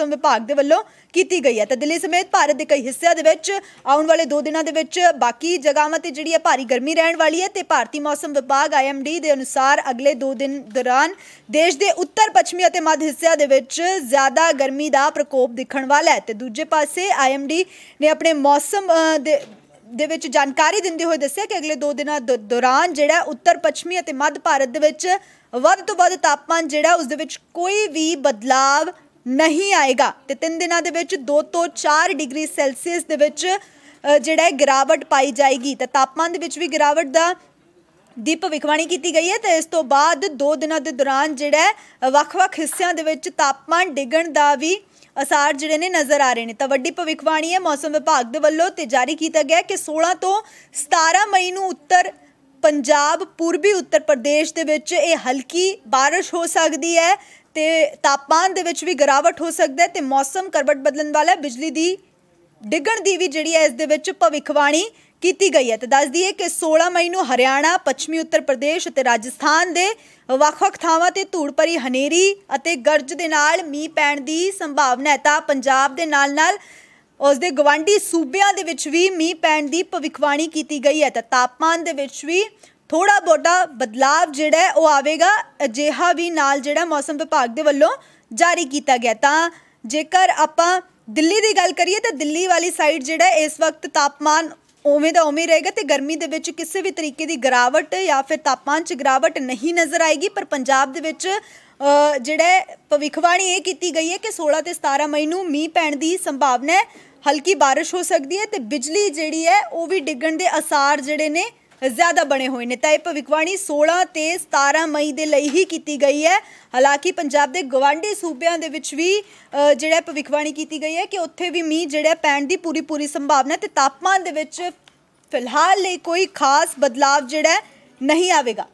ਮੌਸਮ ਵਿਭਾਗ ਦੇ ਵੱਲੋਂ ਕੀਤੀ ਗਈ ਹੈ ਤਾਂ ਦਿੱਲੀ ਸਮੇਤ ਭਾਰਤ ਦੇ ਕਈ ਹਿੱਸਿਆਂ ਦੇ ਵਿੱਚ ਆਉਣ ਵਾਲੇ 2 ਦਿਨਾਂ ਦੇ ਵਿੱਚ ਬਾਕੀ ਜਗ੍ਹਾਵਾਂ ਤੇ ਜਿਹੜੀ ਹੈ ਭਾਰੀ ਗਰਮੀ ਰਹਿਣ ਵਾਲੀ ਹੈ ਤੇ ਭਾਰਤੀ ਮੌਸਮ ਵਿਭਾਗ ਆਈਐਮਡੀ ਦੇ ਅਨੁਸਾਰ ਅਗਲੇ 2 ਦਿਨ ਦੌਰਾਨ ਦੇਸ਼ ਦੇ ਉੱਤਰ ਪੱਛਮੀ ਅਤੇ ਮੱਧ ਹਿੱਸਿਆਂ ਦੇ ਵਿੱਚ ਜ਼ਿਆਦਾ ਗਰਮੀ ਦਾ ਪ੍ਰਕੋਪ ਦਿਖਣ ਵਾਲਾ ਹੈ ਤੇ ਦੂਜੇ ਪਾਸੇ ਆਈਐਮਡੀ ਨੇ ਆਪਣੇ ਮੌਸਮ ਦੇ ਦੇ ਵਿੱਚ ਜਾਣਕਾਰੀ ਦਿੰਦੇ ਹੋਏ ਦੱਸਿਆ ਕਿ ਅਗਲੇ 2 ਦਿਨਾਂ ਦੌਰਾਨ ਜਿਹੜਾ ਉੱਤਰ ਪੱਛਮੀ ਅਤੇ ਮੱਧ ਭਾਰਤ ਦੇ ਵਿੱਚ ਵੱਧ ਤੋਂ ਵੱਧ ਤਾਪਮਾਨ ਜਿਹੜਾ ਉਸ ਦੇ ਵਿੱਚ ਕੋਈ ਵੀ ਬਦਲਾਅ ਨਹੀਂ ਆਏਗਾ ਤੇ 3 ਦਿਨਾਂ ਦੇ ਵਿੱਚ 2 ਤੋਂ 4 ਡਿਗਰੀ ਸੈਲਸੀਅਸ ਦੇ ਵਿੱਚ ਜਿਹੜਾ ਹੈ ਗਿਰਾਵਟ ਪਾਈ ਜਾਏਗੀ ਤਾਂ ਤਾਪਮਾਨ ਦੇ ਵਿੱਚ ਵੀ ਗਿਰਾਵਟ ਦਾ ਦੀਪ ਵਿਖਵਾਣੀ ਕੀਤੀ ਗਈ ਹੈ ਤੇ ਇਸ ਤੋਂ ਬਾਅਦ 2 ਦਿਨਾਂ ਦੇ ਦੌਰਾਨ ਜਿਹੜਾ ਵੱਖ-ਵੱਖ ਹਿੱਸਿਆਂ ਦੇ ਵਿੱਚ ਤਾਪਮਾਨ ਡਿੱਗਣ ਦਾ ਵੀ ਅਸਾਰ ਜਿਹੜੇ ਨੇ ਨਜ਼ਰ ਆ ਰਹੇ ਨੇ ਤਾਂ ਵੱਡੀ ਭਵਿੱਖਬਾਣੀ ਹੈ ਮੌਸਮ ਵਿਭਾਗ ਦੇ ਵੱਲੋਂ ਤੇ ਜਾਰੀ ਕੀਤਾ ਗਿਆ ਕਿ 16 ਤੋਂ 17 ਮਈ ਨੂੰ ਉੱਤਰ ਪੰਜਾਬ ਪੂਰਬੀ ਉੱਤਰ ਪ੍ਰਦੇਸ਼ ਦੇ ਵਿੱਚ ਇਹ ਹਲਕੀ بارش ਹੋ ਸਕਦੀ ਹੈ ਤੇ ਤਾਪਮਾਨ ਦੇ ਵਿੱਚ ਵੀ ਗਰਾਵਟ ਹੋ ਸਕਦਾ ਹੈ ਤੇ ਮੌਸਮ ਕਰਵਟ ਬਦਲਣ ਵਾਲਾ ਹੈ ਬਿਜਲੀ ਦੀ ਡਿੱਗਣ ਦੀ ਵੀ ਜਿਹੜੀ ਹੈ ਇਸ ਦੇ ਵਿੱਚ ਭਵਿੱਖਬਾਣੀ ਕੀਤੀ ਗਈ ਹੈ ਤੇ ਦੱਸ ਦਈਏ ਕਿ 16 ਮਈ ਨੂੰ ਹਰਿਆਣਾ ਪੱਛਮੀ ਉੱਤਰ ਪ੍ਰਦੇਸ਼ ਤੇ ਰਾਜਸਥਾਨ ਦੇ ਵੱਖ-ਵੱਖ ਥਾਵਾਂ ਤੇ ਧੂੜ ਭਰੀ ਹਨੇਰੀ ਅਤੇ ਗਰਜ ਦੇ ਨਾਲ ਮੀਂਹ ਪੈਣ ਦੀ ਸੰਭਾਵਨਾ ਹੈ ਤਾਂ ਪੰਜਾਬ ਦੇ ਨਾਲ-ਨਾਲ ਉਸ ਦੇ ਗਵਾਂਡੀ ਸੂਬਿਆਂ ਦੇ ਵਿੱਚ ਵੀ ਮੀਂਹ ਪੈਣ ਦੀ ਭਵਿੱਖਬਾਣੀ ਕੀਤੀ ਗਈ ਹੈ ਤਾਂ ਤਾਪਮਾਨ ਦੇ ਵਿੱਚ ਵੀ ਥੋੜਾ ਬੋਟਾ ਬਦਲਾਵ ਜਿਹੜਾ ਉਹ ਆਵੇਗਾ ਅਜਿਹਾ ਵੀ ਨਾਲ ਜਿਹੜਾ ਮੌਸਮ ਵਿਭਾਗ ਦੇ ਵੱਲੋਂ ਜਾਰੀ ਕੀਤਾ ਗਿਆ ਤਾਂ ਜੇਕਰ ਆਪਾਂ ਦਿੱਲੀ ਦੀ ਗੱਲ ਕਰੀਏ ਤਾਂ ਦਿੱਲੀ ਵਾਲੀ ਸਾਈਡ ਜਿਹੜਾ ਇਸ ਵਕਤ ਤਾਪਮਾਨ ਉਵੇਂ ਦਾ ਉਵੇਂ ਰਹੇਗਾ ਤੇ ਗਰਮੀ ਦੇ ਵਿੱਚ ਕਿਸੇ ਵੀ ਤਰੀਕੇ ਦੀ ਗਰਾਵਟ ਜਾਂ ਫਿਰ ਤਾਪਮਾਨ 'ਚ ਗਰਾਵਟ ਨਹੀਂ ਨਜ਼ਰ ਆਏਗੀ ਪਰ ਪੰਜਾਬ ਦੇ ਵਿੱਚ ਜਿਹੜਾ ਭਵਿੱਖਬਾਣੀ ਇਹ ਕੀਤੀ ਗਈ ਹੈ ਕਿ 16 ਤੇ 17 ਮਈ ਨੂੰ ਮੀਂਹ ਪੈਣ ਦੀ ਸੰਭਾਵਨਾ ਹੈ ਹਲਕੀ بارش ਹੋ ਸਕਦੀ ਹੈ ਤੇ ਬਿਜਲੀ ਜਿਹੜੀ ਹੈ ਉਹ ਵੀ ਡਿੱਗਣ ਦੇ ਅਸਾਰ ਜਿਹੜੇ ਨੇ ਜ਼ਿਆਦਾ ਬਣੇ ਹੋਏ ਨੇ ਤਾਂ ਇਹ ਭਵਿੱਖਬਾਣੀ 16 ਤੇ 17 ਮਈ ਦੇ ਲਈ ਹੀ ਕੀਤੀ ਗਈ ਹੈ ਹਾਲਾਂਕਿ ਪੰਜਾਬ ਦੇ ਗਵਾਂਢੀ ਸੂਬਿਆਂ ਦੇ ਵਿੱਚ ਵੀ ਜਿਹੜਾ ਭਵਿੱਖਬਾਣੀ ਕੀਤੀ ਗਈ ਹੈ ਕਿ ਉੱਥੇ ਵੀ ਮੀਂਹ ਜਿਹੜਾ ਪੈਣ ਦੀ ਪੂਰੀ ਪੂਰੀ ਸੰਭਾਵਨਾ ਤੇ ਤਾਪਮਾਨ ਦੇ ਵਿੱਚ ਫਿਲਹਾਲ ਲਈ ਕੋਈ ਖਾਸ ਬਦਲਾਅ ਜਿਹੜਾ ਨਹੀਂ ਆਵੇਗਾ